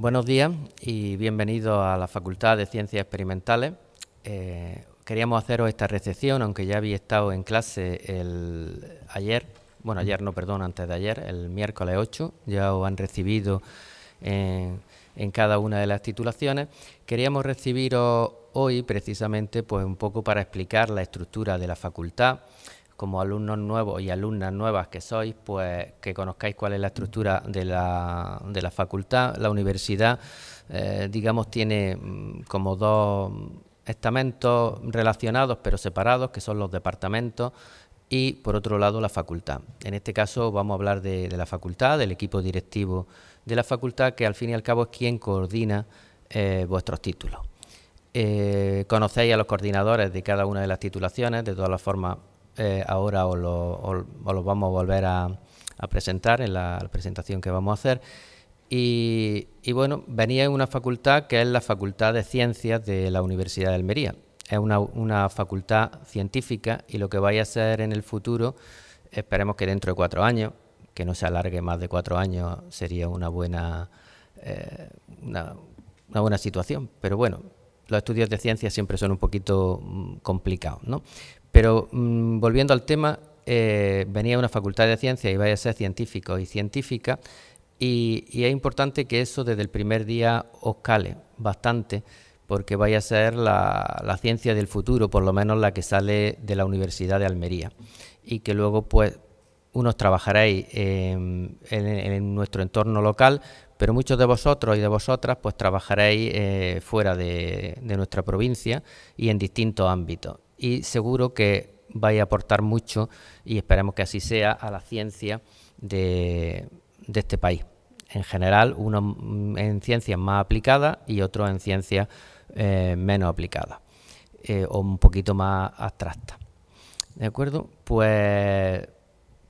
buenos días y bienvenidos a la Facultad de Ciencias Experimentales. Eh, queríamos haceros esta recepción, aunque ya había estado en clase el, ayer, bueno, ayer no, perdón, antes de ayer, el miércoles 8, ya os han recibido en, en cada una de las titulaciones. Queríamos recibiros hoy precisamente pues un poco para explicar la estructura de la facultad, como alumnos nuevos y alumnas nuevas que sois, pues que conozcáis cuál es la estructura de la, facultad. La universidad, eh, digamos, tiene mm, como dos estamentos relacionados pero separados, que son los departamentos y por otro lado la facultad. En este caso vamos a hablar de, la facultad, del equipo directivo de la facultad, que al fin y al cabo es quien coordina eh, vuestros títulos. Eh, conocéis a los coordinadores de cada una de las titulaciones, de todas las formas eh, ahora os los lo, vamos a volver a, presentar en la, presentación que vamos a hacer. Y, bueno, venía en una facultad que es la Facultad de Ciencias de la Universidad de Almería. Es una, facultad científica y lo que vaya a ser en el futuro, esperemos que dentro de cuatro años, que no se alargue más de cuatro años, sería una buena, eh, una, buena situación. Pero bueno, los estudios de ciencias... siempre son un poquito mm, complicados, ¿no? Pero mm, volviendo al tema, eh, venía una facultad de ciencias y vaya a ser científico y científica, y, es importante que eso desde el primer día os cale bastante, porque vaya a ser la, ciencia del futuro, por lo menos la que sale de la Universidad de Almería, y que luego pues unos trabajaréis en, nuestro entorno local, pero muchos de vosotros y de vosotras pues trabajaréis eh, fuera de nuestra provincia y en distintos ámbitos y seguro que vais a aportar mucho y esperemos que así sea a la ciencia de, este país. En general, uno en ciencias más aplicadas y otro en ciencias eh, menos aplicadas eh, o un poquito más abstracta ¿De acuerdo? Pues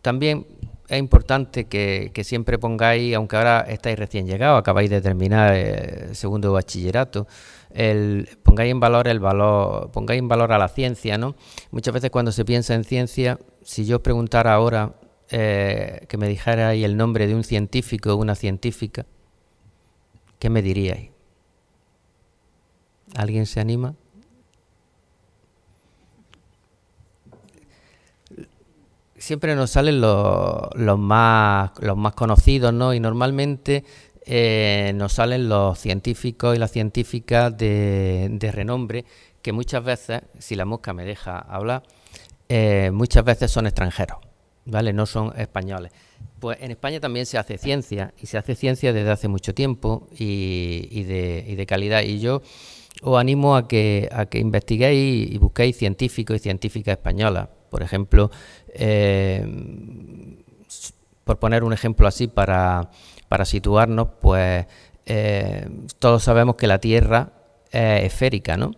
también es importante que, siempre pongáis, aunque ahora estáis recién llegados, acabáis de terminar el eh, segundo bachillerato, el, pongáis en valor el valor, pongáis en valor a la ciencia, ¿no? Muchas veces cuando se piensa en ciencia, si yo preguntara ahora eh, que me dijerais el nombre de un científico o una científica, ¿qué me diríais? ¿Alguien se anima? Siempre nos salen los, más, los más conocidos, ¿no? Y normalmente eh, nos salen los científicos y las científicas de, renombre, que muchas veces, si la mosca me deja hablar, eh, muchas veces son extranjeros, ¿vale? No son españoles. Pues en España también se hace ciencia, y se hace ciencia desde hace mucho tiempo y, de, calidad. Y yo os animo a que, a que investiguéis y busquéis científicos y científicas españolas. Por ejemplo, eh, por poner un ejemplo así para para situarnos, pues eh, todos sabemos que la Tierra es esférica, ¿no?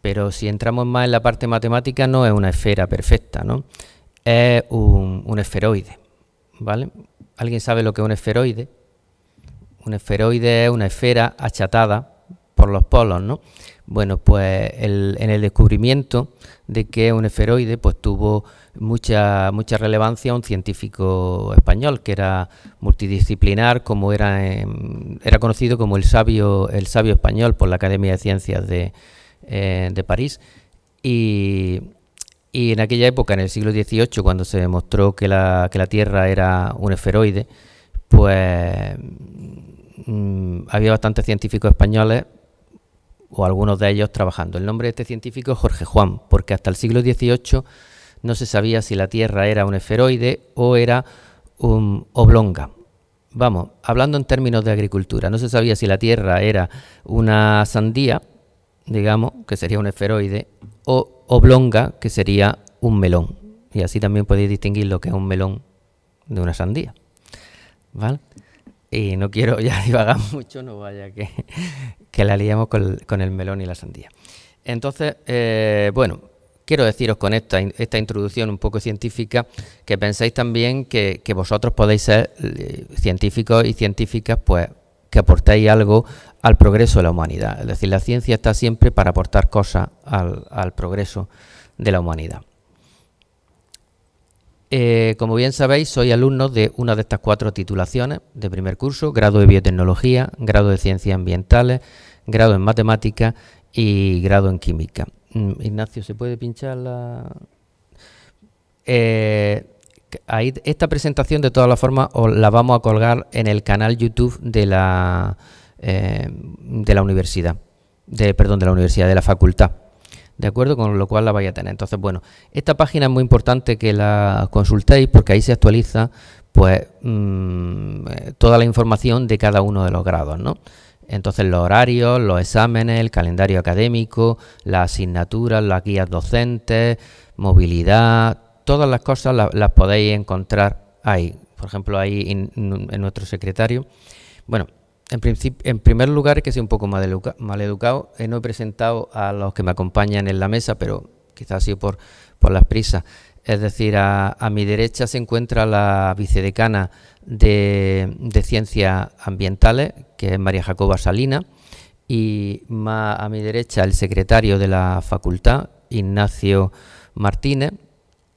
Pero si entramos más en la parte matemática, no es una esfera perfecta, ¿no? Es un, un esferoide, ¿vale? ¿Alguien sabe lo que es un esferoide? Un esferoide es una esfera achatada por los polos, ¿no? Bueno, pues en el descubrimiento de que un esferoide pues tuvo mucha, mucha relevancia un científico español que era multidisciplinar, como era, em, era conocido como el sabio, el sabio español por la Academia de Ciencias de, eh, París. Y, en aquella época, en el siglo XVIII, cuando se demostró que la, Tierra era un esferoide, pues mm, había bastantes científicos españoles o algunos de ellos trabajando. El nombre de este científico es Jorge Juan, porque hasta el siglo XVIII no se sabía si la Tierra era un esferoide o era un oblonga. Vamos, hablando en términos de agricultura, no se sabía si la Tierra era una sandía, digamos, que sería un esferoide, o oblonga, que sería un melón. Y así también podéis distinguir lo que es un melón de una sandía. ¿Vale? Y no quiero ya divagar mucho, no vaya que, que la liamos con, el melón y la sandía. Entonces, eh, bueno, quiero deciros con esta, introducción un poco científica que penséis también que, vosotros podéis ser eh, científicos y científicas, pues que aportéis algo al progreso de la humanidad. Es decir, la ciencia está siempre para aportar cosas al progreso de la humanidad. Eh, como bien sabéis, soy alumno de una de estas cuatro titulaciones de primer curso, grado de biotecnología, grado de ciencias ambientales, grado en matemáticas y grado en química. Mm, Ignacio, ¿se puede pinchar la...? Eh, esta presentación de todas las formas la vamos a colgar en el canal YouTube de la, eh, de la universidad, perdón, de la universidad, de la facultad. ¿de acuerdo? Con lo cual la vais a tener. Entonces, bueno, esta página es muy importante que la consultéis porque ahí se actualiza pues mm, toda la información de cada uno de los grados, Entonces los horarios, los exámenes, el calendario académico, las asignaturas, las guías docentes, movilidad, todas las cosas las, las podéis encontrar ahí. Por ejemplo, ahí en nuestro secretario. Bueno, en, primer lugar, que soy un poco maleducado, eh, no he presentado a los que me acompañan en la mesa, pero quizás ha sido por, las prisas. Es decir, a, mi derecha se encuentra la vicedecana de, Ciencias Ambientales, que es María Jacoba Salina, y a mi derecha el secretario de la facultad, Ignacio Martínez,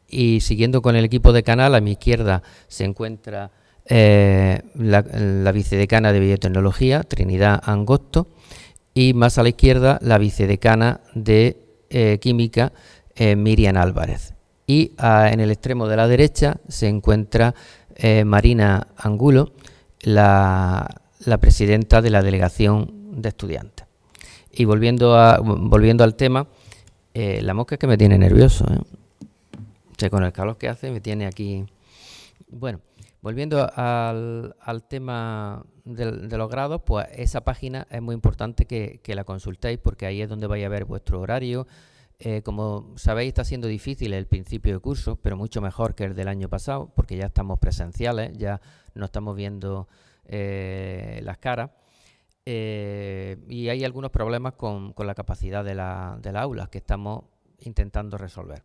y siguiendo con el equipo de canal, a mi izquierda se encuentra eh, la, vicedecana de Biotecnología, Trinidad Angosto, y más a la izquierda la vicedecana de eh, Química, eh, Miriam Álvarez. Y en el extremo de la derecha se encuentra Marina Angulo, la, presidenta de la Delegación de Estudiantes. Y volviendo, a, volviendo al tema, la mosca es que me tiene nervioso. ¿eh? con el calor que hace me tiene aquí... Bueno. Volviendo al, tema de, los grados, pues esa página es muy importante que, la consultéis porque ahí es donde vais a ver vuestro horario. Eh, como sabéis, está siendo difícil el principio de curso, pero mucho mejor que el del año pasado porque ya estamos presenciales, ya no estamos viendo eh, las caras. Eh, y hay algunos problemas con, la capacidad de las aulas aula que estamos intentando resolver.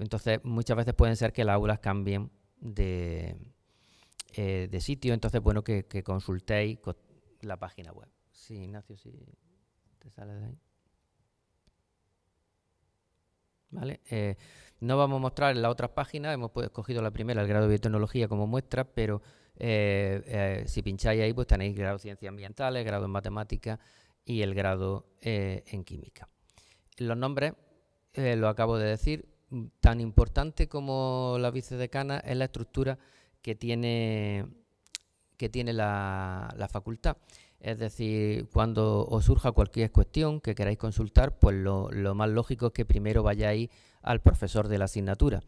Entonces, muchas veces pueden ser que las aulas cambien de, eh, de sitio. Entonces, bueno, que, consultéis la página web. Sí, Ignacio, si te sale de ahí. ¿Vale? Eh, no vamos a mostrar las otras páginas, hemos pues, escogido la primera, el grado de biotecnología como muestra, pero eh, si pincháis ahí, pues tenéis grado de ciencias ambientales, grado en matemáticas y el grado en química. Los nombres, lo acabo de decir, mm, tan importante como la vicedecana es la estructura que tiene, que tiene la, facultad. Es decir, cuando os surja cualquier cuestión que queráis consultar, pues lo, más lógico es que primero vayáis al profesor de la asignatura.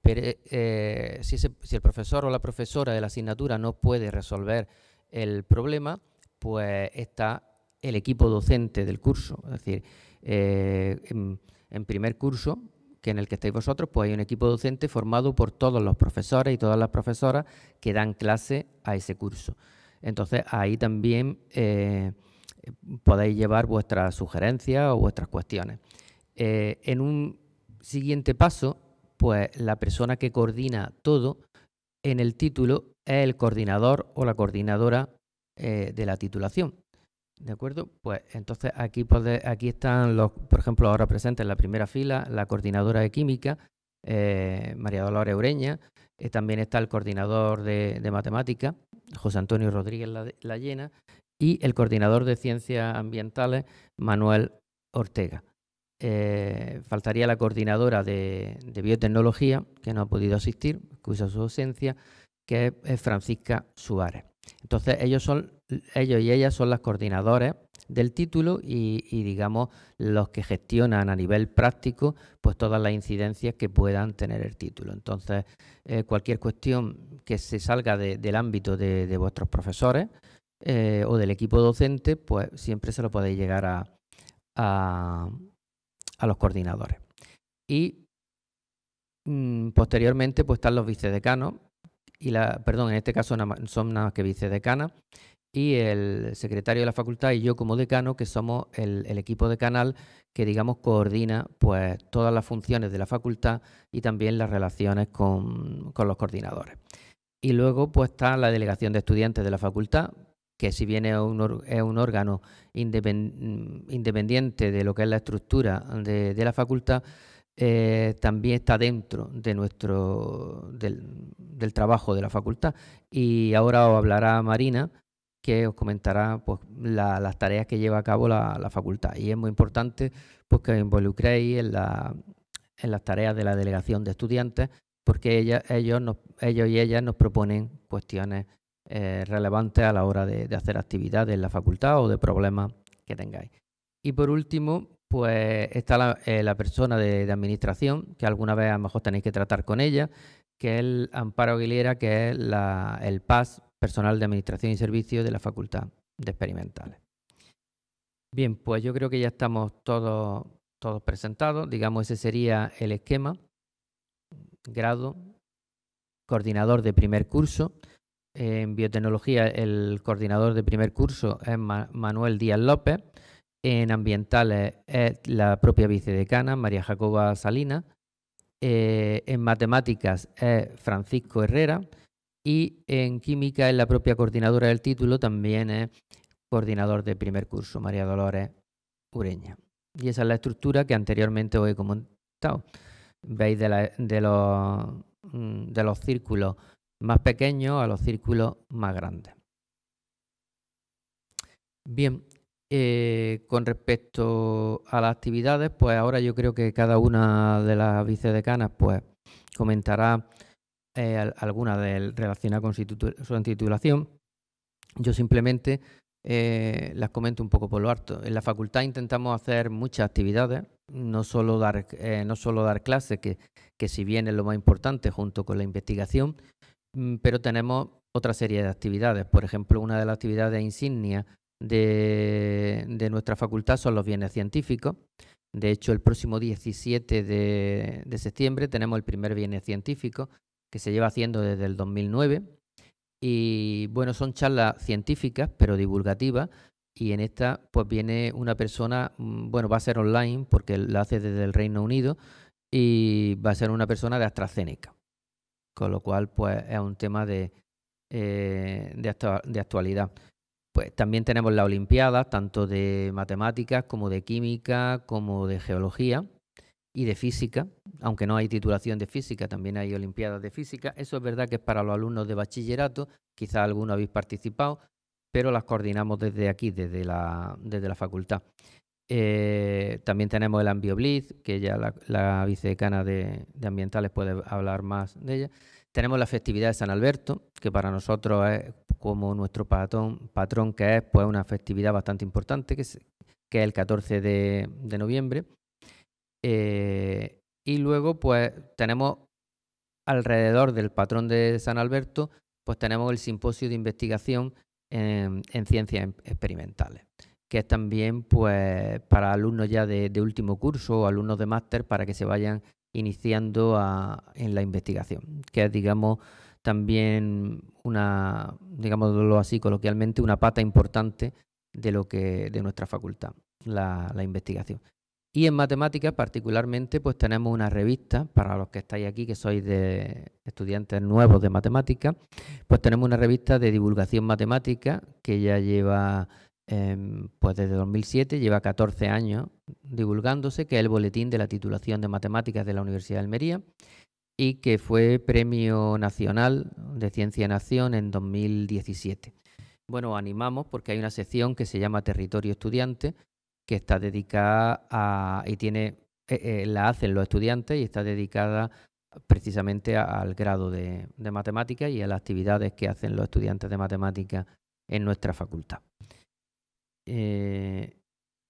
Pero eh, eh, si, el profesor o la profesora de la asignatura no puede resolver el problema, pues está el equipo docente del curso. Es decir, eh, en primer curso, en el que estáis vosotros, pues hay un equipo docente formado por todos los profesores y todas las profesoras que dan clase a ese curso. Entonces ahí también eh, podéis llevar vuestras sugerencias o vuestras cuestiones. Eh, en un siguiente paso, pues la persona que coordina todo en el título es el coordinador o la coordinadora eh, de la titulación. ¿De acuerdo? Pues entonces aquí, aquí están los, por ejemplo, ahora presentes en la primera fila, la coordinadora de química, eh, María Dolores Ureña, eh, también está el coordinador de, matemáticas, José Antonio Rodríguez Lallena, y el coordinador de ciencias ambientales, Manuel Ortega. Eh, faltaría la coordinadora de, de, biotecnología, que no ha podido asistir, excusa su ausencia, que es Francisca Suárez. Entonces ellos, son, ellos y ellas son las coordinadores del título y, digamos los que gestionan a nivel práctico pues todas las incidencias que puedan tener el título. Entonces eh, cualquier cuestión que se salga del ámbito de, vuestros profesores eh, o del equipo docente pues siempre se lo podéis llegar a, a, los coordinadores. Y mm, posteriormente pues están los vicedecanos y la, perdón, en este caso son nada más que vicedecana, y el secretario de la facultad y yo como decano, que somos el, equipo de canal que, digamos, coordina pues, todas las funciones de la facultad y también las relaciones con, con los coordinadores. Y luego pues, está la delegación de estudiantes de la facultad, que si bien es un, órgano independiente de lo que es la estructura de la facultad, eh, también está dentro de nuestro, del, trabajo de la facultad. Y ahora os hablará Marina, que os comentará pues, las tareas que lleva a cabo la, facultad. Y es muy importante pues, que os involucréis en, la, en las tareas de la delegación de estudiantes, porque ella, ellos, ellos y ellas nos proponen cuestiones eh, relevantes a la hora de, de hacer actividades en la facultad o de problemas que tengáis. Y por último, pues está la, eh, persona de, administración, que alguna vez a lo mejor tenéis que tratar con ella, que es el Amparo Aguilera, que es el PAS, personal de administración y servicios de la Facultad de Experimentales. Bien, pues yo creo que ya estamos todos, todos presentados. Digamos, ese sería el esquema. Grado, coordinador de primer curso. En biotecnología, el coordinador de primer curso es Manuel Díaz López en ambientales es la propia vicedecana, María Jacoba Salina eh, en matemáticas es Francisco Herrera. Y en química es la propia coordinadora del título, también es coordinador de primer curso, María Dolores Ureña. Y esa es la estructura que anteriormente os he comentado. Veis de, los, mm, de los círculos más pequeños a los círculos más grandes. Bien, eh, con respecto a las actividades, pues ahora yo creo que cada una de las vicedecanas pues, comentará eh, alguna de relacionada con su, titulación. Yo simplemente eh, las comento un poco por lo alto. En la facultad intentamos hacer muchas actividades, no solo dar, no dar clases, que, si bien es lo más importante junto con la investigación, mm, pero tenemos otra serie de actividades. Por ejemplo, una de las actividades insignia de, nuestra facultad son los bienes científicos. De hecho, el próximo 17 de, septiembre tenemos el primer bienes científico que se lleva haciendo desde el 2009. Y bueno, son charlas científicas, pero divulgativas. Y en esta, pues viene una persona, mm, bueno, va a ser online porque la hace desde el Reino Unido y va a ser una persona de AstraZeneca. Con lo cual, pues es un tema de, eh, de, de actualidad. Pues también tenemos las Olimpiadas, tanto de matemáticas como de química, como de geología y de física, aunque no hay titulación de física, también hay Olimpiadas de física. Eso es verdad que es para los alumnos de bachillerato, quizá algunos habéis participado, pero las coordinamos desde aquí, desde la, facultad. Eh, también tenemos el AmbioBlitz, que ya la, la vicedecana de Ambientales puede hablar más de ella. Tenemos la festividad de San Alberto, que para nosotros es como nuestro patrón, patrón que es pues, una festividad bastante importante, que es, el 14 de, noviembre. Eh, y luego, pues, tenemos alrededor del patrón de San Alberto, pues tenemos el simposio de investigación en, ciencias em, experimentales, que es también pues para alumnos ya de, de último curso o alumnos de máster para que se vayan iniciando en la investigación, que es, digamos, también una, digámoslo así coloquialmente, una pata importante de, lo que, de nuestra facultad, la, investigación. Y en matemáticas particularmente pues tenemos una revista, para los que estáis aquí, que sois de estudiantes nuevos de matemáticas, pues tenemos una revista de divulgación matemática que ya lleva Em, pues desde 2007 lleva 14 años divulgándose, que es el boletín de la titulación de matemáticas de la Universidad de Almería y que fue Premio Nacional de Ciencia Nación en 2017. Bueno, animamos porque hay una sección que se llama Territorio Estudiante, que está dedicada a, y tiene, eh, eh, la hacen los estudiantes y está dedicada precisamente al grado de matemáticas y a las actividades que hacen los estudiantes de matemáticas en nuestra facultad. Eh,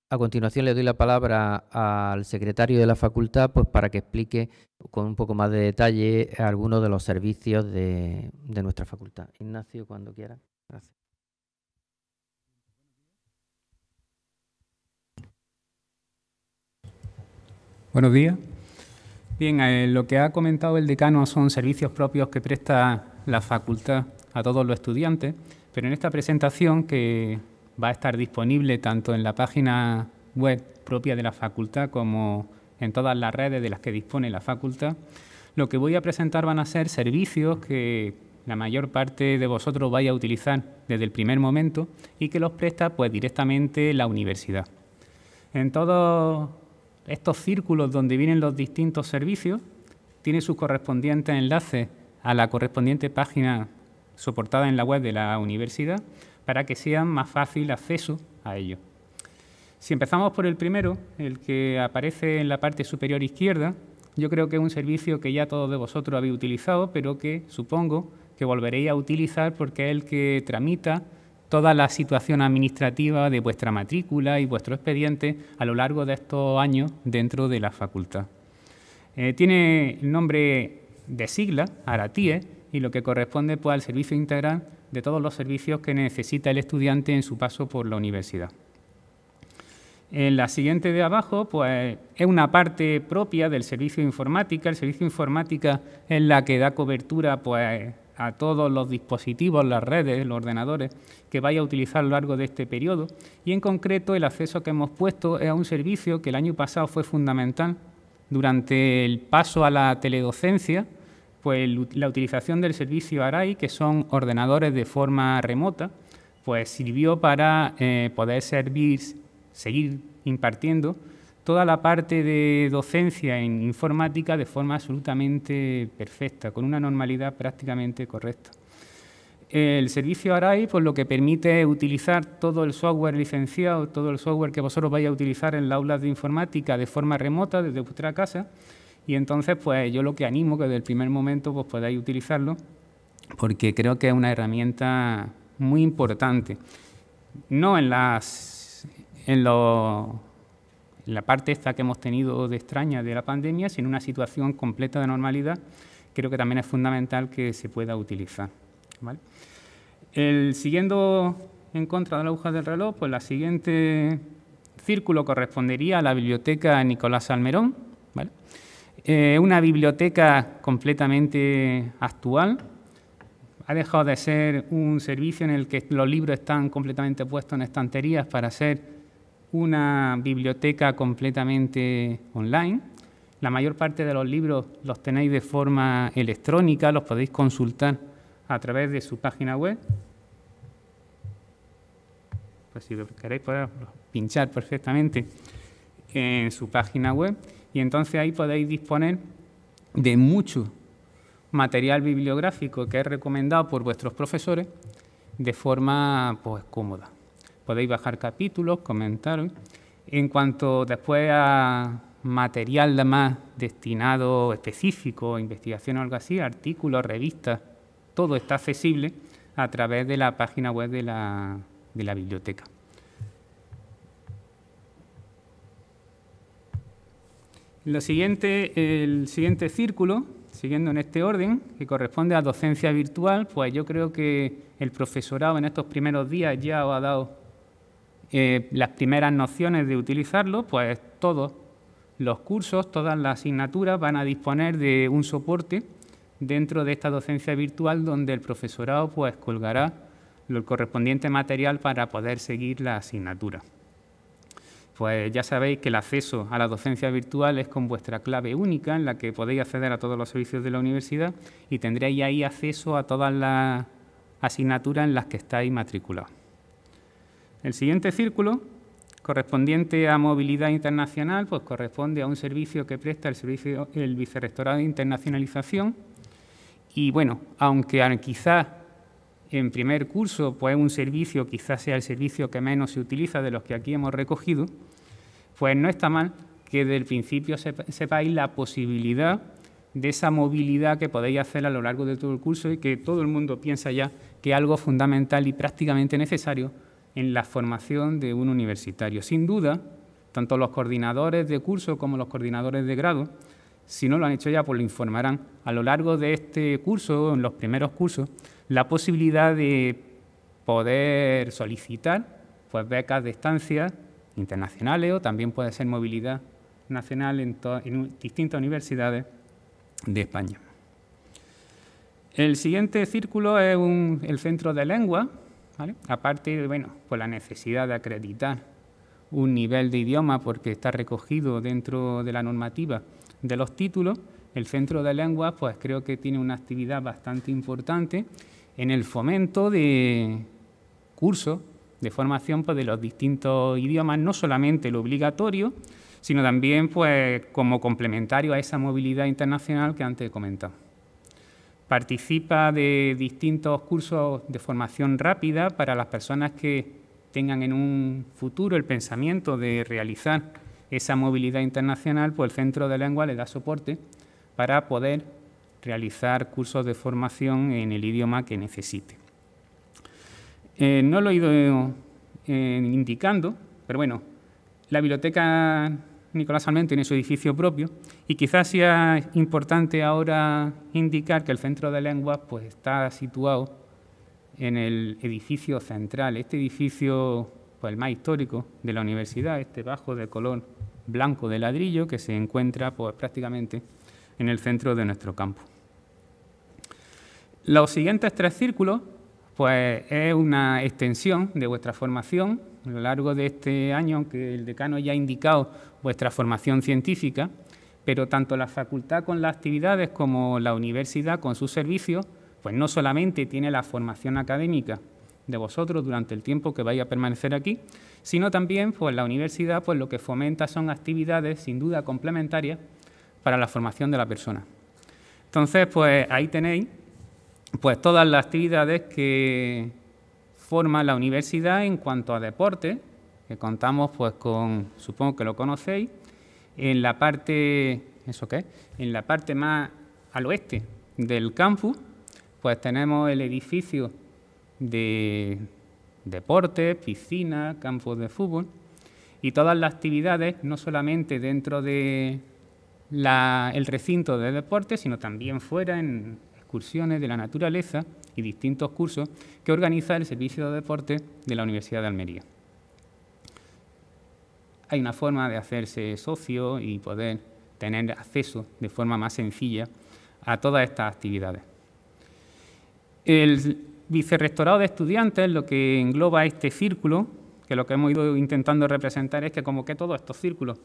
a continuación le doy la palabra al secretario de la facultad pues, para que explique con un poco más de detalle algunos de los servicios de, nuestra facultad. Ignacio, cuando quiera. Buenos días. Bien, eh, lo que ha comentado el decano son servicios propios que presta la facultad a todos los estudiantes, pero en esta presentación que va a estar disponible tanto en la página web propia de la facultad como en todas las redes de las que dispone la facultad. Lo que voy a presentar van a ser servicios que la mayor parte de vosotros ...vaya a utilizar desde el primer momento y que los presta pues directamente la universidad. En todos estos círculos donde vienen los distintos servicios, tiene sus correspondientes enlaces a la correspondiente página soportada en la web de la universidad, para que sea más fácil acceso a ello. Si empezamos por el primero, el que aparece en la parte superior izquierda, yo creo que es un servicio que ya todos de vosotros habéis utilizado, pero que supongo que volveréis a utilizar porque es el que tramita toda la situación administrativa de vuestra matrícula y vuestro expediente a lo largo de estos años dentro de la facultad. Eh, tiene el nombre de sigla, Aratie, y lo que corresponde pues, al servicio integral de todos los servicios que necesita el estudiante en su paso por la universidad. En la siguiente de abajo, pues es una parte propia del servicio de informática. El servicio informática es la que da cobertura pues, a todos los dispositivos, las redes, los ordenadores que vaya a utilizar a lo largo de este periodo. Y en concreto, el acceso que hemos puesto es a un servicio que el año pasado fue fundamental durante el paso a la teledocencia pues la utilización del servicio ARAI, que son ordenadores de forma remota, pues sirvió para eh, poder servir, seguir impartiendo toda la parte de docencia en informática de forma absolutamente perfecta, con una normalidad prácticamente correcta. El servicio ARAI, pues lo que permite es utilizar todo el software licenciado, todo el software que vosotros vayáis a utilizar en la aula de informática de forma remota desde vuestra casa, y entonces, pues yo lo que animo que desde el primer momento pues, podáis utilizarlo, porque creo que es una herramienta muy importante. No en las en, lo, la parte esta que hemos tenido de extraña de la pandemia, sino en una situación completa de normalidad, creo que también es fundamental que se pueda utilizar. El siguiendo en contra de la aguja del reloj, pues la siguiente círculo correspondería a la biblioteca Nicolás Almerón. ¿vale? Eh, una biblioteca completamente actual. Ha dejado de ser un servicio en el que los libros están completamente puestos en estanterías para ser una biblioteca completamente online. La mayor parte de los libros los tenéis de forma electrónica, los podéis consultar a través de su página web. Pues si queréis, podéis pinchar perfectamente en su página web. Y entonces ahí podéis disponer de mucho material bibliográfico que es recomendado por vuestros profesores de forma pues, cómoda. Podéis bajar capítulos, comentar. En cuanto después a material más destinado específico, investigación o algo así, artículos, revistas, todo está accesible a través de la página web de la biblioteca. siguiente, el siguiente círculo, siguiendo en este orden, que corresponde a docencia virtual, pues yo creo que el profesorado en estos primeros días ya ha dado eh, las primeras nociones de utilizarlo, pues todos los cursos, todas las asignaturas van a disponer de un soporte dentro de esta docencia virtual donde el profesorado pues colgará el correspondiente material para poder seguir la asignatura. Pues ya sabéis que el acceso a la docencia virtual es con vuestra clave única en la que podéis acceder a todos los servicios de la universidad y tendréis ahí acceso a todas las asignaturas en las que estáis matriculados. El siguiente círculo, correspondiente a movilidad internacional, pues corresponde a un servicio que presta el, servicio, el Vicerrectorado de Internacionalización. Y bueno, aunque quizás en primer curso, pues un servicio quizás sea el servicio que menos se utiliza de los que aquí hemos recogido, pues no está mal que del el principio sepáis la posibilidad de esa movilidad que podéis hacer a lo largo de todo el curso y que todo el mundo piensa ya que es algo fundamental y prácticamente necesario en la formación de un universitario. Sin duda, tanto los coordinadores de curso como los coordinadores de grado, si no lo han hecho ya, pues lo informarán a lo largo de este curso, en los primeros cursos, la posibilidad de poder solicitar pues, becas de estancia internacionales o también puede ser movilidad nacional en, distintas universidades de España. El siguiente círculo es el centro de lengua, aparte de bueno, la necesidad de acreditar un nivel de idioma porque está recogido dentro de la normativa de los títulos, el centro de lengua pues creo que tiene una actividad bastante importante en el fomento de cursos de formación pues, de los distintos idiomas, no solamente lo obligatorio, sino también pues, como complementario a esa movilidad internacional que antes he comentado. Participa de distintos cursos de formación rápida para las personas que tengan en un futuro el pensamiento de realizar esa movilidad internacional, pues el Centro de Lengua le da soporte para poder realizar cursos de formación en el idioma que necesite. Eh, no lo he ido eh, indicando, pero bueno, la biblioteca Nicolás almonte tiene su edificio propio y quizás sea importante ahora indicar que el Centro de Lenguas pues, está situado en el edificio central, este edificio pues, el más histórico de la universidad, este bajo de color blanco de ladrillo que se encuentra pues, prácticamente en el centro de nuestro campo. Los siguientes tres círculos, pues es una extensión de vuestra formación a lo largo de este año, aunque el decano ya ha indicado vuestra formación científica, pero tanto la facultad con las actividades como la universidad con sus servicios, pues no solamente tiene la formación académica de vosotros durante el tiempo que vais a permanecer aquí, sino también pues la universidad pues lo que fomenta son actividades sin duda complementarias para la formación de la persona. Entonces, pues ahí tenéis pues todas las actividades que forma la universidad en cuanto a deporte, que contamos pues con, supongo que lo conocéis, en la parte, ¿eso qué? En la parte más al oeste del campus, pues tenemos el edificio de deporte, piscina, campus de fútbol y todas las actividades, no solamente dentro de recinto de deporte, sino también fuera en excursiones de la naturaleza y distintos cursos que organiza el Servicio de Deporte de la Universidad de Almería. Hay una forma de hacerse socio y poder tener acceso de forma más sencilla a todas estas actividades. El vicerrectorado de estudiantes lo que engloba este círculo, que lo que hemos ido intentando representar es que como que todos estos círculos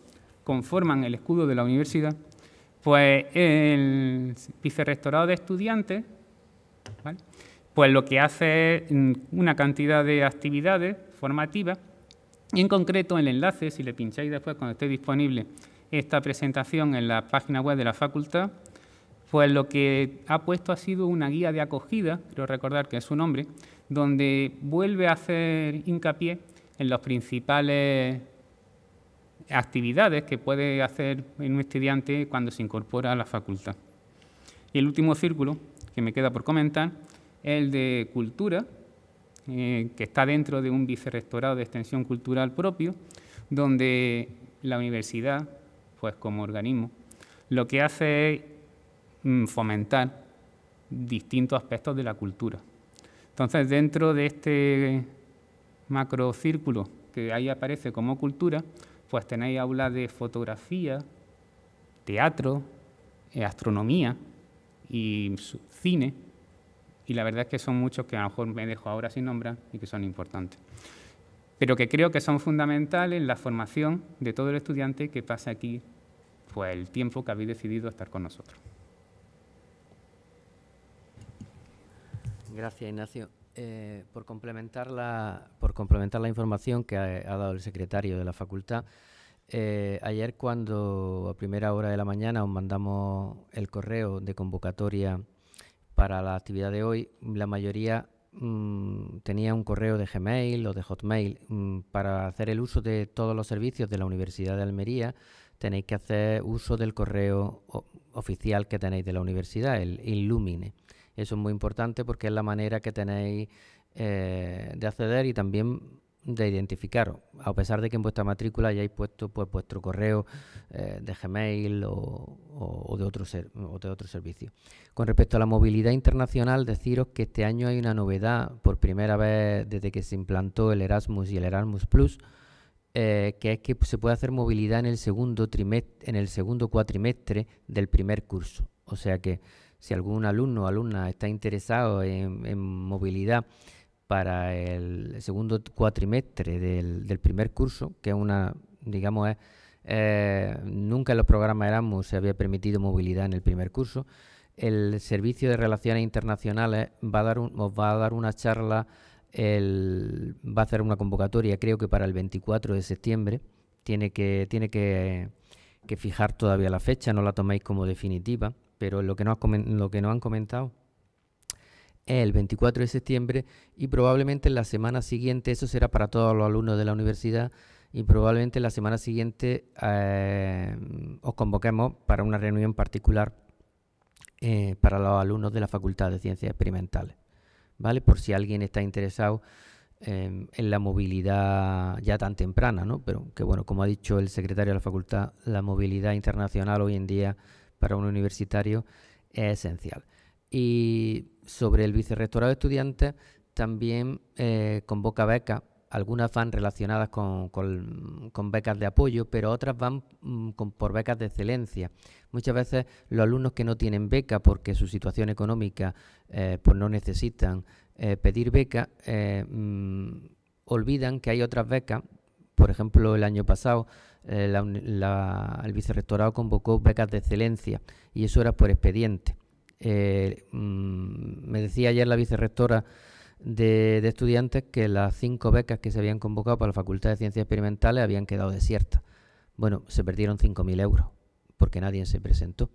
conforman el escudo de la universidad, pues el vicerrectorado de estudiantes, pues lo que hace es mm, una cantidad de actividades formativas y en concreto el enlace, si le pincháis después cuando esté disponible esta presentación en la página web de la facultad, pues lo que ha puesto ha sido una guía de acogida, quiero recordar que es su nombre, donde vuelve a hacer hincapié en los principales actividades que puede hacer un estudiante cuando se incorpora a la facultad. Y el último círculo que me queda por comentar es el de cultura, eh, que está dentro de un vicerrectorado de extensión cultural propio, donde la universidad, pues como organismo, lo que hace es mm, fomentar distintos aspectos de la cultura. Entonces, dentro de este macro círculo que ahí aparece como cultura, pues tenéis aulas de fotografía, teatro, eh, astronomía y cine. Y la verdad es que son muchos que a lo mejor me dejo ahora sin nombra y que son importantes. Pero que creo que son fundamentales en la formación de todo el estudiante que pasa aquí pues, el tiempo que habéis decidido estar con nosotros. Gracias, Ignacio. Eh, por, complementar la, por complementar la información que ha, dado el secretario de la facultad, eh, ayer cuando a primera hora de la mañana os mandamos el correo de convocatoria para la actividad de hoy, la mayoría mm, tenía un correo de Gmail o de Hotmail. Mm, para hacer el uso de todos los servicios de la Universidad de Almería tenéis que hacer uso del correo oficial que tenéis de la universidad, el Illumine. Eso es muy importante porque es la manera que tenéis eh, de acceder y también de identificaros, a pesar de que en vuestra matrícula hayáis puesto pues, vuestro correo eh, de Gmail o, de otro servicio. Con respecto a la movilidad internacional, deciros que este año hay una novedad por primera vez desde que se implantó el Erasmus y el Erasmus Plus, eh, que es que se puede hacer movilidad en el segundo trimestre, en el segundo cuatrimestre del primer curso. O sea que si algún alumno o alumna está interesado en, movilidad para el segundo cuatrimestre del, primer curso, que es una, digamos, eh, nunca en los programas Erasmus se había permitido movilidad en el primer curso. El Servicio de Relaciones Internacionales va a dar va a dar una charla, va a hacer una convocatoria, creo que para el 24 de septiembre. Tiene que, tiene que fijar todavía la fecha, no la toméis como definitiva pero lo que no, lo que han comentado es el 24 de septiembre y probablemente en la semana siguiente, eso será para todos los alumnos de la universidad, y probablemente la semana siguiente eh, os convoquemos para una reunión particular eh, para los alumnos de la Facultad de Ciencias Experimentales, ¿vale? Por si alguien está interesado eh, en la movilidad ya tan temprana, ¿no? Pero que bueno, como ha dicho el secretario de la facultad, la movilidad internacional hoy en día para un universitario es esencial. Y sobre el vicerrectorado de estudiantes, también eh, convoca becas. Algunas van relacionadas con, con, becas de apoyo, pero otras van mm, con, por becas de excelencia. Muchas veces los alumnos que no tienen beca porque su situación económica eh, pues no necesitan eh, pedir beca, mm, olvidan que hay otras becas. Por ejemplo, el año pasado eh, el vicerrectorado convocó becas de excelencia y eso era por expediente. Eh, mm, me decía ayer la vicerrectora de, estudiantes que las cinco becas que se habían convocado para la Facultad de Ciencias Experimentales habían quedado desiertas. Bueno, se perdieron 5.000 euros porque nadie se presentó.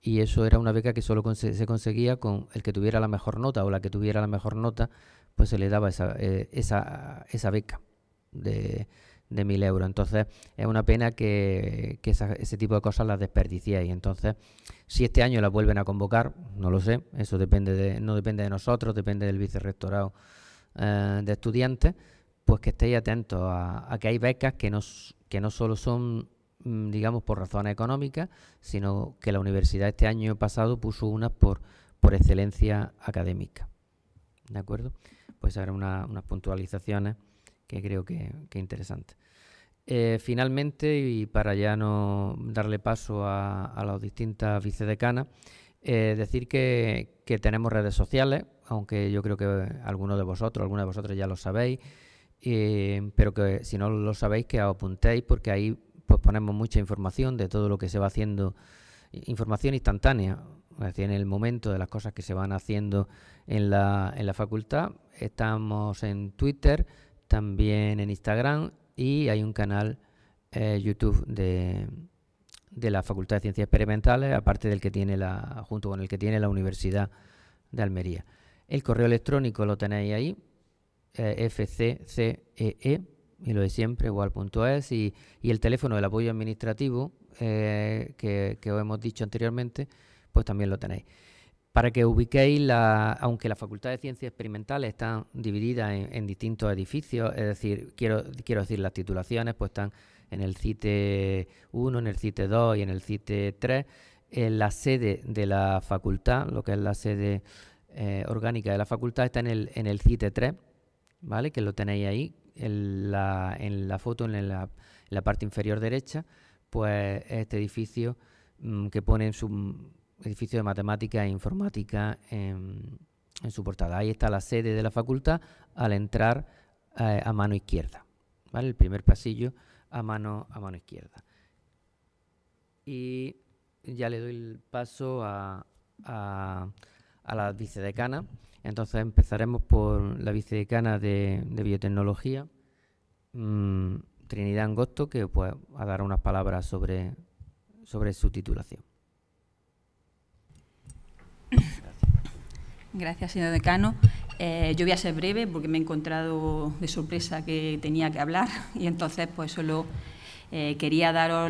Y eso era una beca que solo se conseguía con el que tuviera la mejor nota o la que tuviera la mejor nota, pues se le daba esa, eh, esa, esa beca. De, de mil euros. Entonces es una pena que, ese tipo de cosas las desperdiciéis. Entonces, si este año las vuelven a convocar, no lo sé, eso depende de, no depende de nosotros, depende del vicerrectorado eh, de estudiantes, pues que estéis atentos a, que hay becas que no, que no solo son mm, digamos por razones económicas, sino que la universidad este año pasado puso unas por, por excelencia académica. ¿De acuerdo? Pues ahora una, unas puntualizaciones que creo que, que interesante. Eh, finalmente, y para ya no darle paso a, a las distintas vicedecanas, eh, decir que, tenemos redes sociales, aunque yo creo que algunos de vosotros, alguna de vosotros ya lo sabéis, pero que si no lo sabéis, que apuntéis porque ahí pues, ponemos mucha información de todo lo que se va haciendo, información instantánea, es en el momento de las cosas que se van haciendo en la, en la facultad. Estamos en Twitter, también en Instagram y hay un canal eh, YouTube de, la Facultad de Ciencias Experimentales, aparte del que tiene la, junto con el que tiene la Universidad de Almería. El correo electrónico lo tenéis ahí, eh, fccee, e, y lo de siempre, igual.es, y, el teléfono del apoyo administrativo eh, que os hemos dicho anteriormente, pues también lo tenéis. Para que ubiquéis, la, aunque la Facultad de Ciencias Experimentales está dividida en, distintos edificios, es decir, quiero, quiero decir, las titulaciones pues están en el CITE 1, en el CITE 2 y en el CITE 3. En la sede de la facultad, lo que es la sede eh, orgánica de la facultad, está en el, en el CITE 3, ¿vale? Que lo tenéis ahí en la, foto, en la, parte inferior derecha, pues este edificio mm, que pone en su edificio de matemática e informática en, su portada. Ahí está la sede de la facultad al entrar eh, a mano izquierda, ¿vale? El primer pasillo a mano, a mano izquierda. Y ya le doy el paso a, a, la vicedecana. Entonces empezaremos por la vicedecana de, de Biotecnología, mm, Trinidad Angosto, que pues, dar unas palabras sobre, sobre su titulación. Gracias, señor decano. Eh, yo voy a ser breve porque me he encontrado de sorpresa que tenía que hablar y entonces pues solo eh, quería daros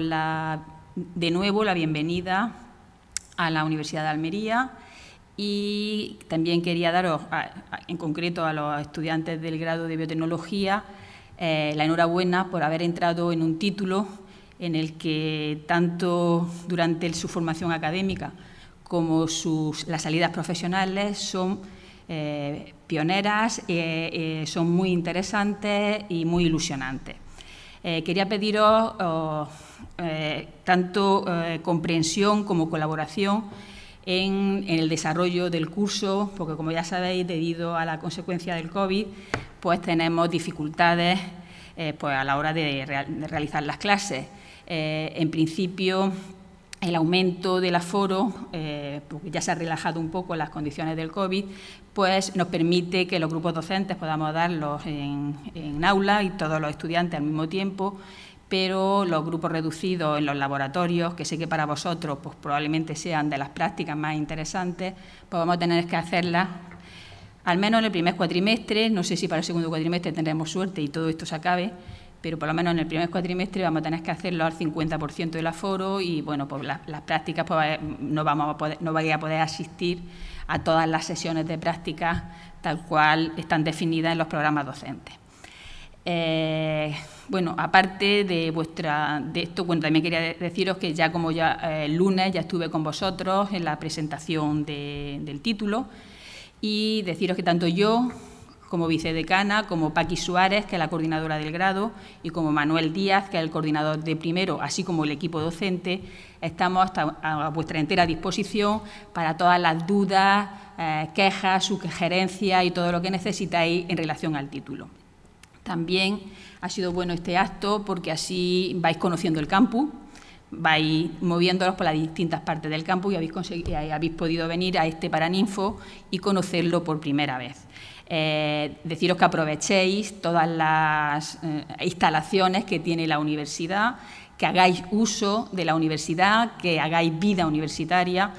de nuevo la bienvenida a la Universidad de Almería y también quería daros, en concreto a los estudiantes del grado de biotecnología, eh, la enhorabuena por haber entrado en un título en el que tanto durante su formación académica como las salidas profesionales son eh, pioneras, eh, eh, son muy interesantes y muy ilusionantes. quería pediros tanto comprensión como colaboración en, el desarrollo del curso, porque como ya sabéis, debido a la consecuencia del COVID, pues tenemos dificultades pues a la hora de, de realizar las clases. en principio, el aumento del aforo, eh, porque ya se han relajado un poco las condiciones del COVID, pues nos permite que los grupos docentes podamos darlos en, aula y todos los estudiantes al mismo tiempo, pero los grupos reducidos en los laboratorios, que sé que para vosotros pues, probablemente sean de las prácticas más interesantes, pues vamos a tener que hacerlas al menos en el primer cuatrimestre, no sé si para el segundo cuatrimestre tendremos suerte y todo esto se acabe, pero por lo menos en el primer cuatrimestre vamos a tener que hacerlo al 50% del aforo y bueno, pues las prácticas pues, eh, no vamos a poder, no vais a poder asistir a todas las sesiones de prácticas tal cual están definidas en los programas docentes. Eh, bueno, aparte de vuestra de esto, bueno, también quería deciros que ya como ya eh, el lunes ya estuve con vosotros en la presentación del título y deciros que tanto yo como vicedecana, como Paqui Suárez, que es la coordinadora del grado, y como Manuel Díaz, que es el coordinador de primero, así como el equipo docente, estamos a vuestra entera disposición para todas las dudas, eh, quejas, sugerencias y todo lo que necesitáis en relación al título. También ha sido bueno este acto porque así vais conociendo el campus, vais moviéndolos por las distintas partes del campus y habéis podido venir a este Paraninfo y conocerlo por primera vez. Eh, deciros que aprovechéis todas las eh, instalaciones que tiene la universidad, que hagáis uso de la universidad, que hagáis vida universitaria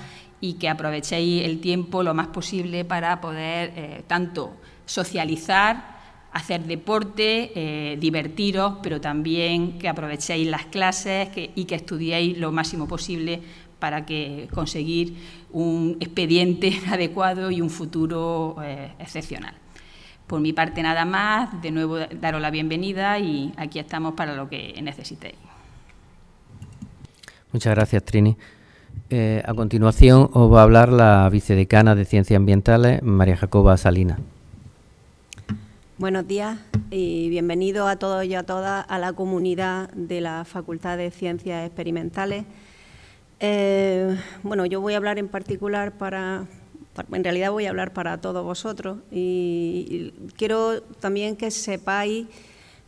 y que aprovechéis el tiempo lo más posible para poder eh, tanto socializar, hacer deporte, divertiros, pero también que aprovechéis las clases y que estudiéis lo máximo posible para que conseguir un expediente adecuado y un futuro excepcional. Por mi parte nada más, de nuevo daros la bienvenida y aquí estamos para lo que necesitéis. Muchas gracias, Trini. Eh, a continuación os va a hablar la vicedecana de Ciencias Ambientales, María Jacoba Salina. Buenos días y bienvenido a todos y a todas a la comunidad de la Facultad de Ciencias Experimentales. Eh, bueno, yo voy a hablar en particular para en realidad voy a hablar para todos vosotros y, quiero también que sepáis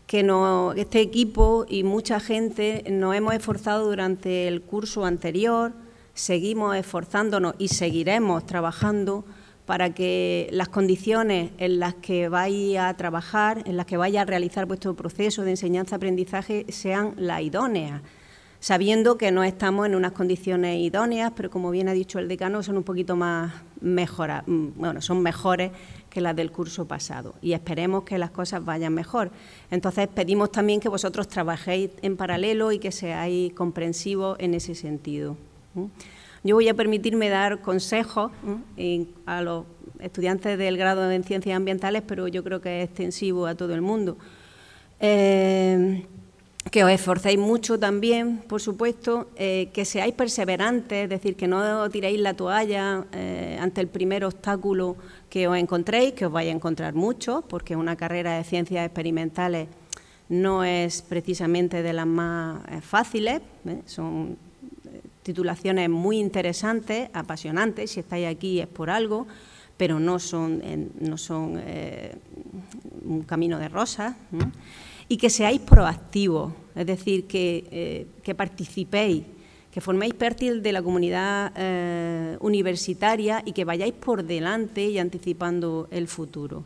que este equipo y mucha gente nos hemos esforzado durante el curso anterior, seguimos esforzándonos y seguiremos trabajando para que las condiciones en las que vais a trabajar, en las que vais a realizar vuestro proceso de enseñanza-aprendizaje sean las idóneas sabiendo que no estamos en unas condiciones idóneas, pero como bien ha dicho el decano, son un poquito más mejoras bueno, son mejores que las del curso pasado y esperemos que las cosas vayan mejor. Entonces pedimos también que vosotros trabajéis en paralelo y que seáis comprensivos en ese sentido. Yo voy a permitirme dar consejos a los estudiantes del grado en ciencias ambientales, pero yo creo que es extensivo a todo el mundo. Eh, que os esforcéis mucho también, por supuesto, eh, que seáis perseverantes, es decir, que no tiréis la toalla eh, ante el primer obstáculo que os encontréis, que os vais a encontrar mucho, porque una carrera de ciencias experimentales no es precisamente de las más eh, fáciles, son titulaciones muy interesantes, apasionantes, si estáis aquí es por algo, pero no son, no son un camino de rosas y que seáis proactivos, es decir, que, eh, participéis, que forméis parte de la comunidad eh, universitaria y que vayáis por delante y anticipando el futuro.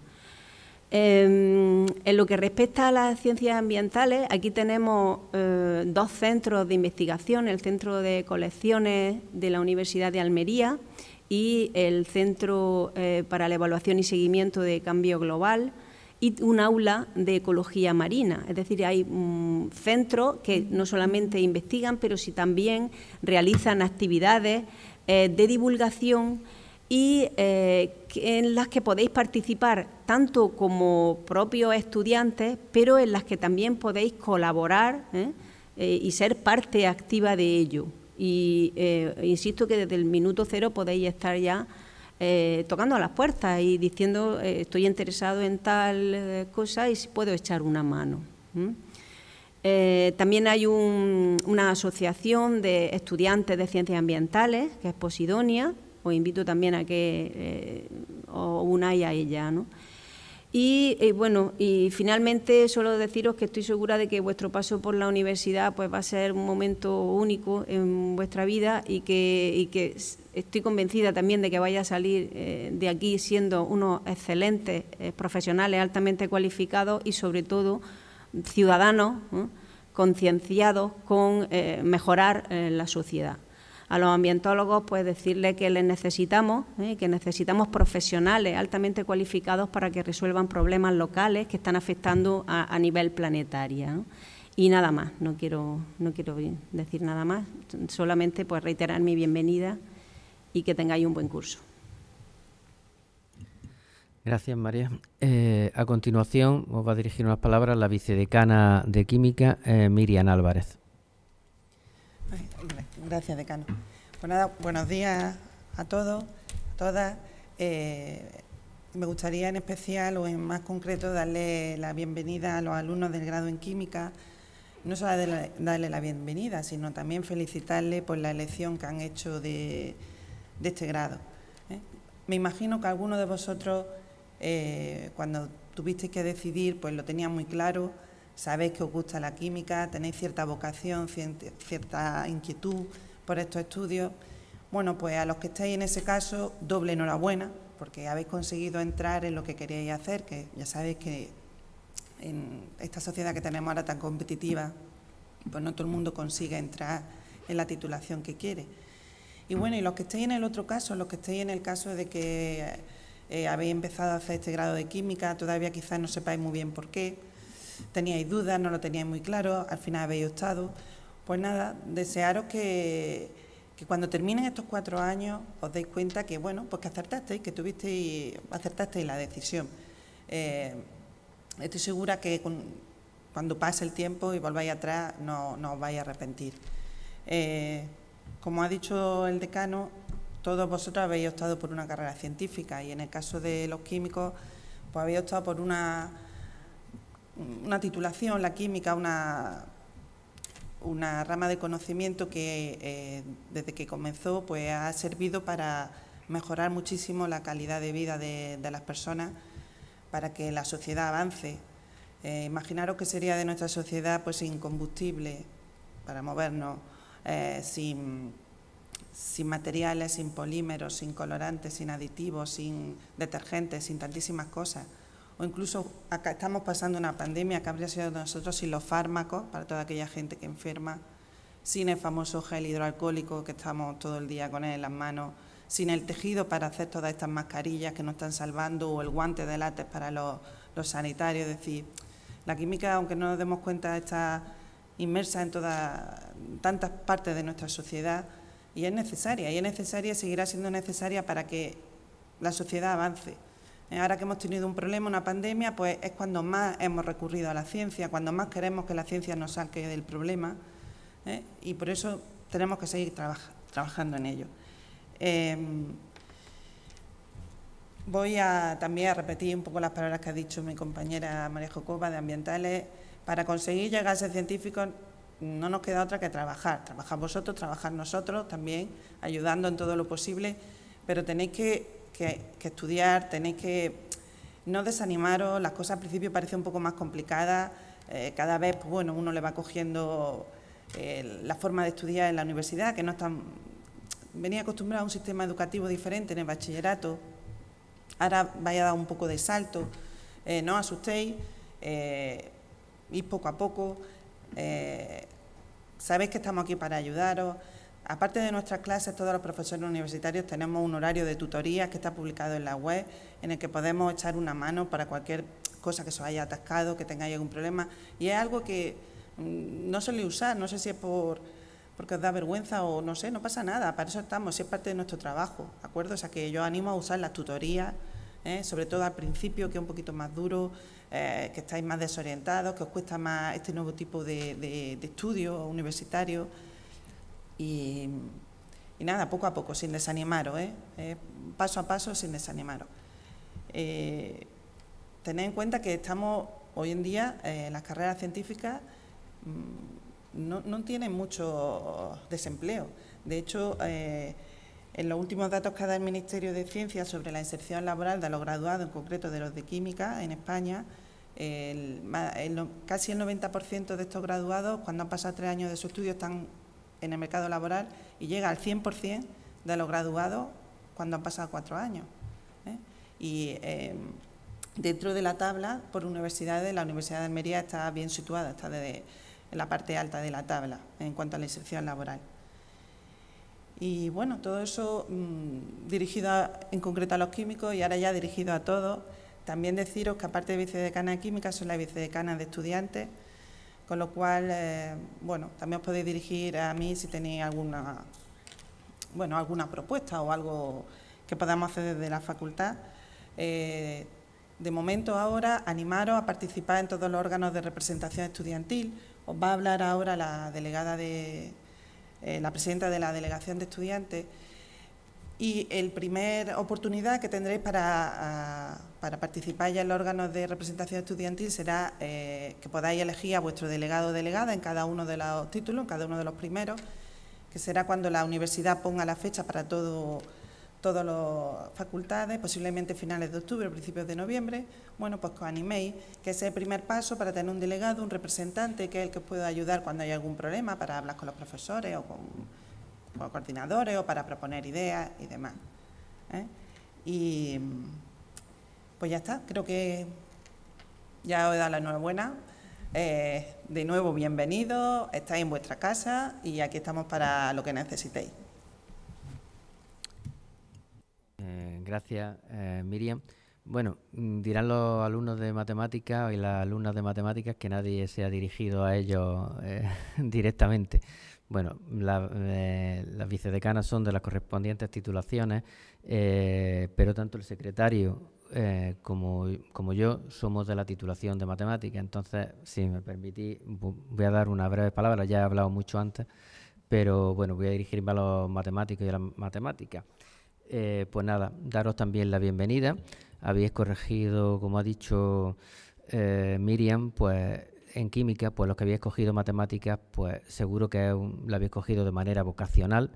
Em, en lo que respecta a las ciencias ambientales, aquí tenemos eh, dos centros de investigación, el Centro de Colecciones de la Universidad de Almería y el Centro para la Evaluación y Seguimiento de Cambio Global y un aula de ecología marina. Es decir, hay un mm, centros que no solamente investigan, pero sí también realizan actividades eh, de divulgación y eh, en las que podéis participar tanto como propios estudiantes, pero en las que también podéis colaborar ¿eh? y ser parte activa de ello. Y insisto que desde el minuto cero podéis estar ya eh, tocando a las puertas y diciendo eh, estoy interesado en tal eh, cosa y si puedo echar una mano. también hay una asociación de estudiantes de ciencias ambientales, que es Posidonia, os invito también a que os unáis a ella. ¿no? Y, eh, bueno, y finalmente solo deciros que estoy segura de que vuestro paso por la universidad pues va a ser un momento único en vuestra vida y que, estoy convencida también de que vaya a salir eh, de aquí siendo unos excelentes eh, profesionales altamente cualificados y sobre todo ciudadanos concienciados con mejorar la sociedad a los ambientólogos, pues decirle que les necesitamos, ¿eh? que necesitamos profesionales altamente cualificados para que resuelvan problemas locales que están afectando a, nivel planetario. Y nada más, no quiero, no quiero decir nada más, solamente pues reiterar mi bienvenida y que tengáis un buen curso. Gracias, María. Eh, a continuación, os va a dirigir unas palabras la vicedecana de Química, eh, Miriam Álvarez. Gracias, decano. Pues nada, buenos días a todos, a todas. Eh, me gustaría en especial o en más concreto darle la bienvenida a los alumnos del grado en química, no solo darle la bienvenida, sino también felicitarle por la elección que han hecho de, este grado. ¿eh? Me imagino que alguno de vosotros, eh, cuando tuvisteis que decidir, pues lo tenía muy claro sabéis que os gusta la química, tenéis cierta vocación, cierta inquietud por estos estudios. Bueno, pues a los que estáis en ese caso, doble enhorabuena, porque habéis conseguido entrar en lo que queríais hacer, que ya sabéis que en esta sociedad que tenemos ahora tan competitiva, pues no todo el mundo consigue entrar en la titulación que quiere. Y bueno, y los que estáis en el otro caso, los que estáis en el caso de que eh, habéis empezado a hacer este grado de química, todavía quizás no sepáis muy bien por qué, teníais dudas, no lo teníais muy claro, al final habéis optado. Pues nada, desearos que, cuando terminen estos cuatro años os deis cuenta que, bueno, pues que acertasteis, que tuvisteis, acertasteis la decisión. Eh, estoy segura que cuando pase el tiempo y volváis atrás no, os vais a arrepentir. Eh, como ha dicho el decano, todos vosotros habéis optado por una carrera científica y en el caso de los químicos, pues habéis optado por una una titulación, la química, una, rama de conocimiento que eh, desde que comenzó pues, ha servido para mejorar muchísimo la calidad de vida de, las personas, para que la sociedad avance. Eh, imaginaros que sería de nuestra sociedad sin pues, combustible para movernos, eh, sin materiales, sin polímeros, sin colorantes, sin aditivos, sin detergentes, sin tantísimas cosas o incluso acá estamos pasando una pandemia que habría sido de nosotros sin los fármacos para toda aquella gente que enferma, sin el famoso gel hidroalcohólico que estamos todo el día con él en las manos, sin el tejido para hacer todas estas mascarillas que nos están salvando o el guante de látex para los, sanitarios. Es decir, la química, aunque no nos demos cuenta, está inmersa en todas tantas partes de nuestra sociedad y es necesaria, y es necesaria, y seguirá siendo necesaria para que la sociedad avance. Eh, ahora que hemos tenido un problema, una pandemia, pues es cuando más hemos recurrido a la ciencia, cuando más queremos que la ciencia nos saque del problema ¿eh? y por eso tenemos que seguir trabajando en ello. Em, voy a, también repetir un poco las palabras que ha dicho mi compañera María Jocoba de Ambientales. Para conseguir llegar a ser científicos no nos queda otra que trabajar, trabajar vosotros, trabajar nosotros también, ayudando en todo lo posible, pero tenéis que que, estudiar, tenéis que no desanimaros, las cosas al principio parecen un poco más complicadas, eh, cada vez pues bueno, uno le va cogiendo eh, la forma de estudiar en la universidad, que no están… Venía acostumbrado a un sistema educativo diferente en el bachillerato, ahora vaya a dar un poco de salto, eh, no os asustéis, y poco a poco, sabéis que estamos aquí para ayudaros. Aparte de nuestras clases, todos los profesores universitarios tenemos un horario de tutorías que está publicado en la web, en el que podemos echar una mano para cualquier cosa que os haya atascado, que tengáis algún problema. Y es algo que mm, no suele usar, no sé si es por porque os da vergüenza o no sé, no pasa nada, para eso estamos, si es parte de nuestro trabajo, ¿de acuerdo? O sea que yo animo a usar las tutorías, ¿eh? sobre todo al principio, que es un poquito más duro, eh, que estáis más desorientados, que os cuesta más este nuevo tipo de, estudio universitario. Y, nada, poco a poco, sin desanimaros, ¿eh? Eh, paso a paso, sin desanimaros. Eh, tened en cuenta que estamos hoy en día, las carreras científicas mm, no, tienen mucho desempleo. De hecho, en los últimos datos que ha dado el Ministerio de Ciencia sobre la inserción laboral de los graduados, en concreto de los de química en España, casi el 90% de estos graduados, cuando han pasado tres años de su estudio, están en el mercado laboral y llega al 100% de los graduados cuando han pasado cuatro años. ¿eh? Y em, dentro de la tabla, por universidades, la Universidad de Almería está bien situada, está en la parte alta de la tabla en cuanto a la inserción laboral. Y bueno, todo eso mm, dirigido en concreto a los químicos y ahora ya dirigido a todos. También deciros que aparte de vicedecana de química, soy la vicedecanas de estudiantes, con lo cual, eh, bueno, también os podéis dirigir a mí si tenéis alguna, bueno, alguna propuesta o algo que podamos hacer desde la facultad. Eh, de momento ahora animaros a participar en todos los órganos de representación estudiantil. Os va a hablar ahora la delegada de eh, la presidenta de la delegación de estudiantes y el primer oportunidad que tendréis para, ah, para, participar ya en los órganos de representación estudiantil será eh, que podáis elegir a vuestro delegado o delegada en cada uno de los títulos, en cada uno de los primeros, que será cuando la universidad ponga la fecha para todo todas las facultades, posiblemente finales de octubre, o principios de noviembre, bueno, pues que os animéis, que es el primer paso para tener un delegado, un representante, que es el que os pueda ayudar cuando hay algún problema, para hablar con los profesores o con coordinadores o para proponer ideas y demás. ¿eh? Y pues ya está, creo que ya os he dado la enhorabuena. Eh, de nuevo, bienvenidos, estáis en vuestra casa y aquí estamos para lo que necesitéis. Eh, gracias, eh, Miriam. Bueno, mm, dirán los alumnos de matemáticas y las alumnas de matemáticas que nadie se ha dirigido a ellos directamente. Bueno, la, eh, las vicedecanas son de las correspondientes titulaciones, eh, pero tanto el secretario eh, como, como, yo somos de la titulación de matemática. Entonces, si me permitís, voy a dar una breve palabra, ya he hablado mucho antes, pero bueno, voy a dirigirme a los matemáticos y a la matemática. pues nada, daros también la bienvenida. Habéis corregido, como ha dicho Miriam, pues en química, pues los que había escogido matemáticas, pues seguro que la había escogido de manera vocacional.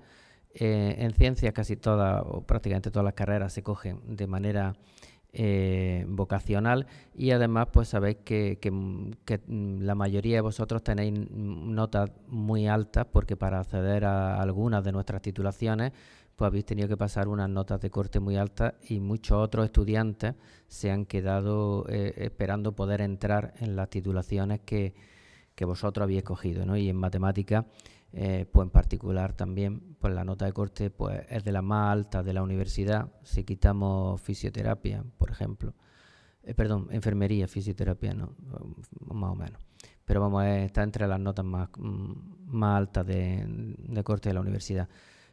Eh, en ciencias casi todas, o prácticamente todas las carreras se cogen de manera eh, vocacional y además pues sabéis que, la mayoría de vosotros tenéis notas muy altas porque para acceder a algunas de nuestras titulaciones pues habéis tenido que pasar unas notas de corte muy altas y muchos otros estudiantes se han quedado eh, esperando poder entrar en las titulaciones que, que vosotros habéis cogido Y en matemáticas, eh, pues en particular también, pues la nota de corte pues es de las más altas de la universidad, si quitamos fisioterapia, por ejemplo. Eh, perdón, enfermería, fisioterapia, no, mm, más o menos. Pero vamos, está entre las notas más, mm, más altas de, de corte de la universidad.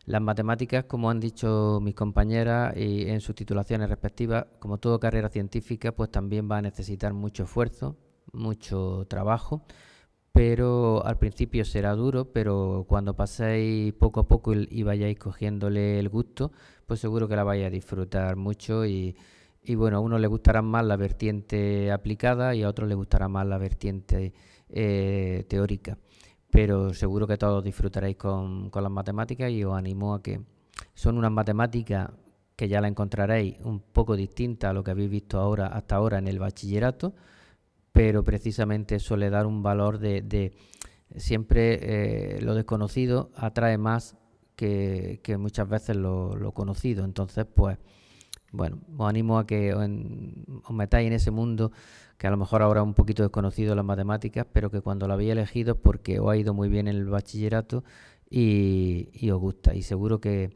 Las matemáticas, como han dicho mis compañeras y en sus titulaciones respectivas, como toda carrera científica, pues también va a necesitar mucho esfuerzo, mucho trabajo, pero al principio será duro, pero cuando paséis poco a poco y, vayáis cogiéndole el gusto, pues seguro que la vais a disfrutar mucho y, bueno, a uno le gustará más la vertiente aplicada y a otros le gustará más la vertiente teórica pero seguro que todos disfrutaréis con, las matemáticas y os animo a que son unas matemáticas que ya la encontraréis un poco distinta a lo que habéis visto ahora hasta ahora en el bachillerato, pero precisamente suele dar un valor de, siempre eh, lo desconocido atrae más que, muchas veces lo, lo, conocido. Entonces, pues bueno, os animo a que os, metáis en ese mundo que a lo mejor ahora es un poquito desconocido las matemáticas, pero que cuando lo habéis elegido es porque os ha ido muy bien en el bachillerato y, os gusta. Y seguro que,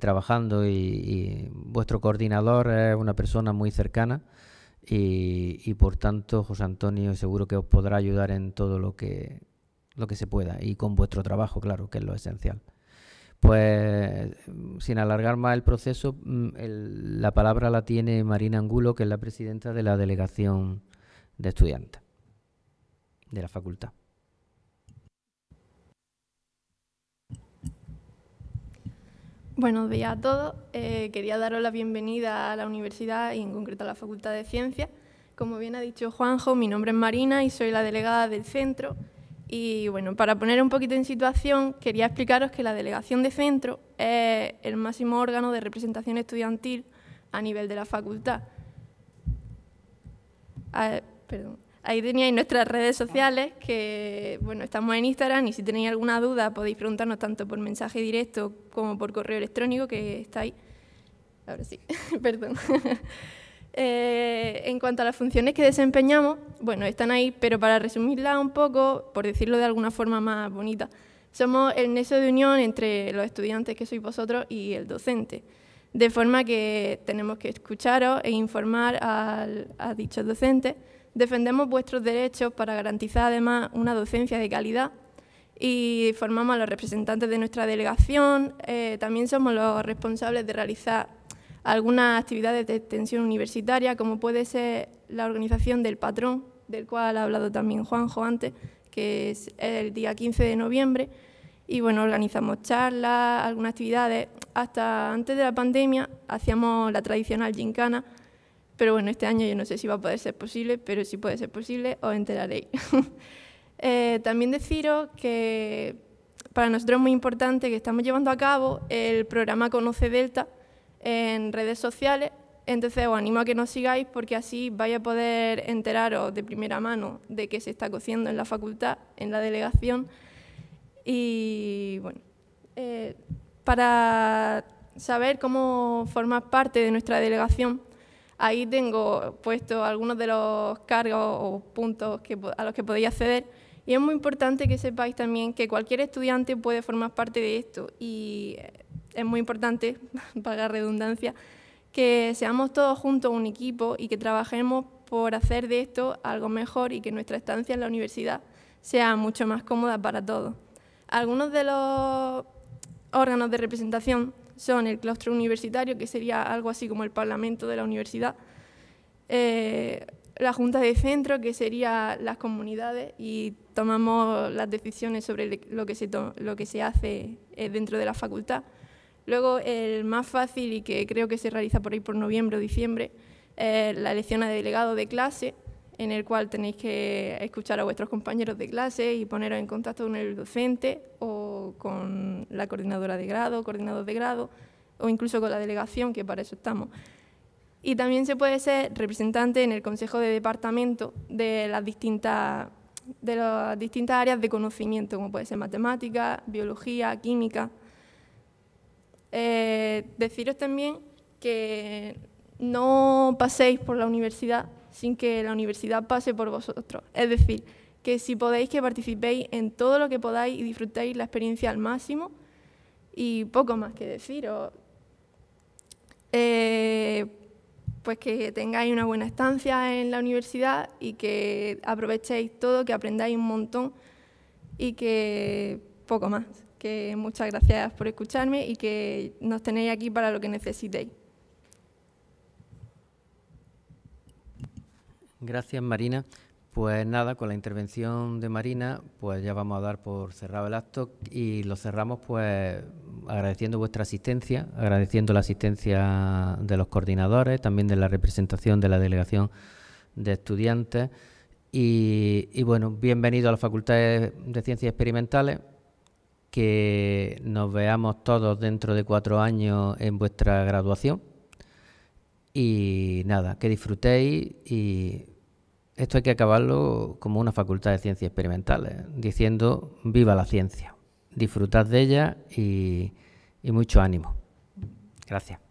trabajando y, vuestro coordinador es una persona muy cercana y, y, por tanto José Antonio seguro que os podrá ayudar en todo lo que, lo que se pueda y con vuestro trabajo, claro, que es lo esencial. Pues mm, sin alargar más el proceso, mm, la palabra la tiene Marina Angulo, que es la presidenta de la delegación de estudiantes de la facultad. Buenos días a todos. Eh, quería daros la bienvenida a la universidad y en concreto a la Facultad de Ciencias. Como bien ha dicho Juanjo, mi nombre es Marina y soy la delegada del centro y bueno, para poner un poquito en situación, quería explicaros que la delegación de centro es el máximo órgano de representación estudiantil a nivel de la facultad. Ah, ahí teníais nuestras redes sociales, que bueno, estamos en Instagram y si tenéis alguna duda podéis preguntarnos tanto por mensaje directo como por correo electrónico que está ahí. Ahora sí, perdón. Eh, en cuanto a las funciones que desempeñamos, bueno, están ahí, pero para resumirlas un poco, por decirlo de alguna forma más bonita, somos el nexo de unión entre los estudiantes que sois vosotros y el docente, de forma que tenemos que escucharos e informar a dichos docentes. Defendemos vuestros derechos para garantizar además una docencia de calidad y formamos a los representantes de nuestra delegación. Eh, también somos los responsables de realizar algunas actividades de extensión universitaria, como puede ser la organización del patrón, del cual ha hablado también Juanjo antes, que es el día 15 de noviembre. Y bueno, organizamos charlas, algunas actividades. Hasta antes de la pandemia hacíamos la tradicional gincana, pero bueno, este año yo no sé si va a poder ser posible, pero si puede ser posible, os enteraréis. eh, también deciros que para nosotros es muy importante que estamos llevando a cabo el programa Conoce Delta, en redes sociales. Entonces os animo a que nos sigáis porque así vais a poder enteraros de primera mano de qué se está cociendo en la facultad, en la delegación. Y bueno, eh, para saber cómo formar parte de nuestra delegación, ahí tengo puesto algunos de los cargos o puntos que, a los que podéis acceder. Y es muy importante que sepáis también que cualquier estudiante puede formar parte de esto y es muy importante, pagar redundancia, que seamos todos juntos un equipo y que trabajemos por hacer de esto algo mejor y que nuestra estancia en la universidad sea mucho más cómoda para todos. Algunos de los órganos de representación son el claustro universitario, que sería algo así como el Parlamento de la universidad, eh, la Junta de Centro, que sería las comunidades, y tomamos las decisiones sobre lo que se, lo que se hace eh, dentro de la facultad, Luego, el más fácil y que creo que se realiza por ahí por noviembre o diciembre, es la elección a delegado de clase, en el cual tenéis que escuchar a vuestros compañeros de clase y poneros en contacto con el docente o con la coordinadora de grado, coordinador de grado, o incluso con la delegación, que para eso estamos. Y también se puede ser representante en el Consejo de Departamento de las distintas, de las distintas áreas de conocimiento, como puede ser matemática, biología, química. Eh, deciros también que no paséis por la universidad sin que la universidad pase por vosotros. Es decir, que si podéis que participéis en todo lo que podáis y disfrutéis la experiencia al máximo y poco más que deciros. Eh, pues que tengáis una buena estancia en la universidad y que aprovechéis todo, que aprendáis un montón y que poco más que muchas gracias por escucharme y que nos tenéis aquí para lo que necesitéis. Gracias, Marina. Pues nada, con la intervención de Marina, pues ya vamos a dar por cerrado el acto y lo cerramos pues agradeciendo vuestra asistencia, agradeciendo la asistencia de los coordinadores, también de la representación de la delegación de estudiantes y, bueno, bienvenido a la Facultad de ciencias experimentales que nos veamos todos dentro de cuatro años en vuestra graduación. Y nada, que disfrutéis y esto hay que acabarlo como una facultad de ciencias experimentales, diciendo viva la ciencia, disfrutad de ella y, y mucho ánimo. Gracias.